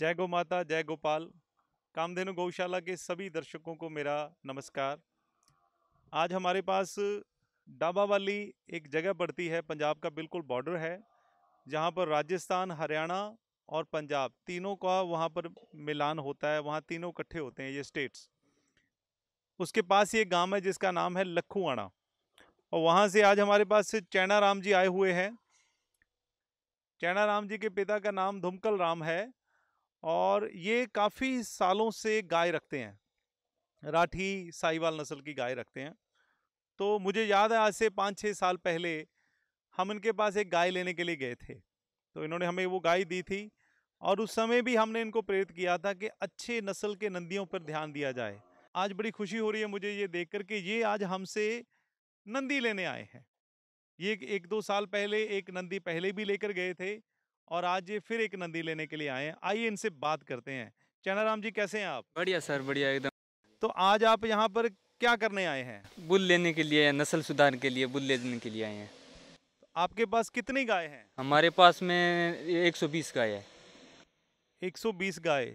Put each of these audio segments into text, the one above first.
जय गो माता जय गोपाल कामधेनु गौशाला के सभी दर्शकों को मेरा नमस्कार आज हमारे पास डाबा वाली एक जगह पड़ती है पंजाब का बिल्कुल बॉर्डर है जहाँ पर राजस्थान हरियाणा और पंजाब तीनों का वहाँ पर मिलान होता है वहाँ तीनों इकट्ठे होते हैं ये स्टेट्स उसके पास ये गांव है जिसका नाम है लखुआणा और वहाँ से आज हमारे पास चैना राम जी आए हुए हैं चैना राम जी के पिता का नाम धुमकल राम है और ये काफ़ी सालों से गाय रखते हैं राठी साहिवाल नस्ल की गाय रखते हैं तो मुझे याद है आज से पाँच छः साल पहले हम इनके पास एक गाय लेने के लिए गए थे तो इन्होंने हमें वो गाय दी थी और उस समय भी हमने इनको प्रेरित किया था कि अच्छे नस्ल के नंदियों पर ध्यान दिया जाए आज बड़ी खुशी हो रही है मुझे ये देख कर कि ये आज हमसे नंदी लेने आए हैं ये एक दो साल पहले एक नंदी पहले भी लेकर गए थे और आज ये फिर एक नंदी लेने के लिए आए हैं आइए इनसे बात करते हैं राम जी कैसे हैं आप बढ़िया सर बढ़िया एकदम तो आज आप यहाँ पर क्या करने आए हैं बुल लेने के लिए नस्ल सुधार के लिए बुल लेने के लिए आए हैं तो आपके पास कितनी गाय हैं हमारे पास में 120 गाय है 120 गाय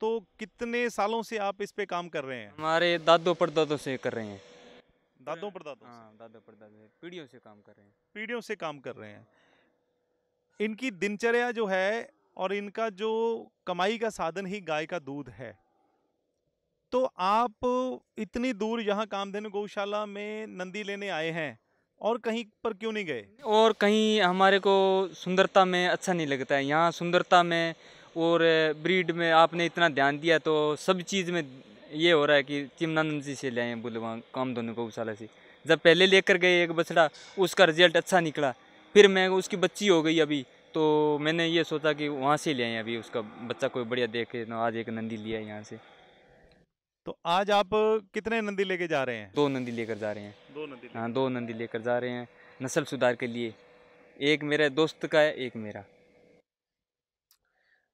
तो कितने सालों से आप इस पे काम कर रहे हैं हमारे दादों परदादों से कर रहे हैं दादो परदादों हाँ दादो परदादों से पीढ़ियों से काम कर रहे हैं पीढ़ियों से काम कर रहे हैं इनकी दिनचर्या जो है और इनका जो कमाई का साधन ही गाय का दूध है तो आप इतनी दूर यहाँ कामधेनु गौशाला में नंदी लेने आए हैं और कहीं पर क्यों नहीं गए और कहीं हमारे को सुंदरता में अच्छा नहीं लगता है यहाँ सुंदरता में और ब्रीड में आपने इतना ध्यान दिया तो सब चीज़ में ये हो रहा है कि चिमनानंद जी से ले आए बोले वहाँ कामधेनु गौशाला से जब पहले लेकर गए एक बछड़ा उसका रिजल्ट अच्छा निकला फिर मैं उसकी बच्ची हो गई अभी तो मैंने ये सोचा कि वहाँ से ले आए अभी उसका बच्चा कोई बढ़िया देखे ना आज एक नंदी लिया यहाँ से तो आज आप कितने नंदी लेके जा रहे हैं दो नंदी लेकर जा रहे हैं दो नंदी हाँ दो नंदी लेकर जा रहे हैं नस्ल सुधार के लिए एक मेरे दोस्त का है एक मेरा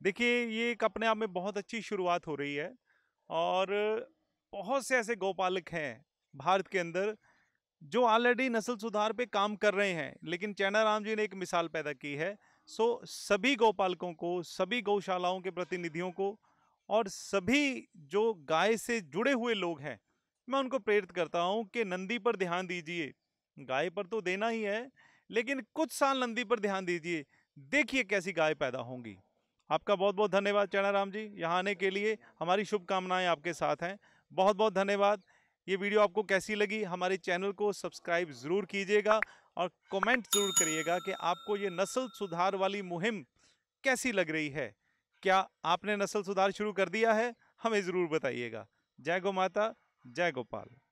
देखिए ये एक अपने आप में बहुत अच्छी शुरुआत हो रही है और बहुत से ऐसे गौपालक हैं भारत के अंदर जो ऑलरेडी नस्ल सुधार पे काम कर रहे हैं लेकिन चैना राम जी ने एक मिसाल पैदा की है सो सभी गौपालकों को सभी गौशालाओं के प्रतिनिधियों को और सभी जो गाय से जुड़े हुए लोग हैं मैं उनको प्रेरित करता हूँ कि नंदी पर ध्यान दीजिए गाय पर तो देना ही है लेकिन कुछ साल नंदी पर ध्यान दीजिए देखिए कैसी गाय पैदा होंगी आपका बहुत बहुत धन्यवाद चैना राम जी यहाँ आने के लिए हमारी शुभकामनाएं आपके साथ हैं बहुत बहुत धन्यवाद ये वीडियो आपको कैसी लगी हमारे चैनल को सब्सक्राइब ज़रूर कीजिएगा और कमेंट ज़रूर करिएगा कि आपको ये नस्ल सुधार वाली मुहिम कैसी लग रही है क्या आपने नस्ल सुधार शुरू कर दिया है हमें ज़रूर बताइएगा जय गो माता जय गोपाल